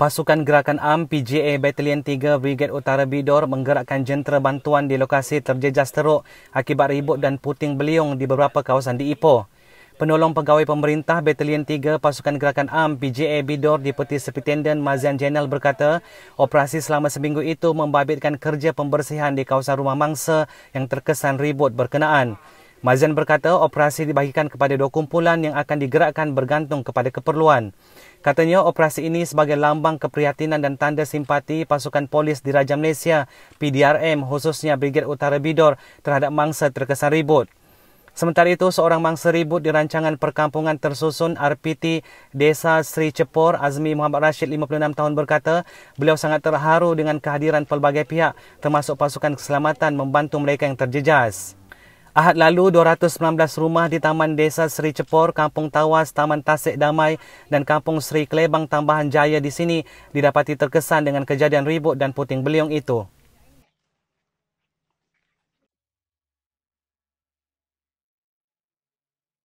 Pasukan Gerakan Am PJA Batalion 3 Brigade Utara Bidor menggerakkan jentera bantuan di lokasi terjejas teruk akibat ribut dan puting beliung di beberapa kawasan di Ipoh. Penolong Pegawai Pemerintah Batalion 3 Pasukan Gerakan Am PJA Bidor Deputi Sepitenden Mazian Jenal berkata, operasi selama seminggu itu membabitkan kerja pembersihan di kawasan rumah mangsa yang terkesan ribut berkenaan. Mazian berkata operasi dibahagikan kepada dua kumpulan yang akan digerakkan bergantung kepada keperluan. Katanya operasi ini sebagai lambang keprihatinan dan tanda simpati pasukan polis di Raja Malaysia, PDRM khususnya Brigade Utara Bidor terhadap mangsa terkesan ribut. Sementara itu, seorang mangsa ribut di rancangan perkampungan tersusun RPT Desa Sri Cepor, Azmi Muhammad Rashid, 56 tahun berkata, beliau sangat terharu dengan kehadiran pelbagai pihak termasuk pasukan keselamatan membantu mereka yang terjejas. Ahad lalu, 219 rumah di Taman Desa Seri Cepor, Kampung Tawas, Taman Tasik Damai dan Kampung Seri Klebang Tambahan Jaya di sini didapati terkesan dengan kejadian ribut dan puting beliung itu.